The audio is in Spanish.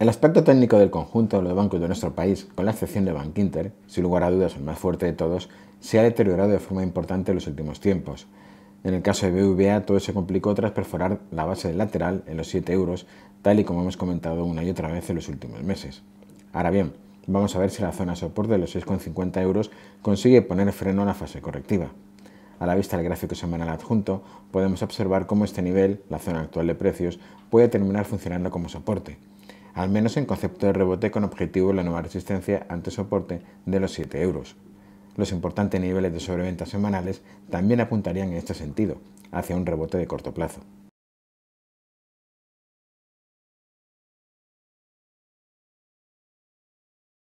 El aspecto técnico del conjunto de los bancos de nuestro país, con la excepción de Bankinter, sin lugar a dudas el más fuerte de todos, se ha deteriorado de forma importante en los últimos tiempos. En el caso de BVA todo se complicó tras perforar la base lateral en los 7 euros, tal y como hemos comentado una y otra vez en los últimos meses. Ahora bien, vamos a ver si la zona soporte de los 6,50 euros consigue poner freno a la fase correctiva. A la vista del gráfico semanal adjunto, podemos observar cómo este nivel, la zona actual de precios, puede terminar funcionando como soporte al menos en concepto de rebote con objetivo la nueva resistencia ante soporte de los 7 euros. Los importantes niveles de sobreventas semanales también apuntarían en este sentido, hacia un rebote de corto plazo.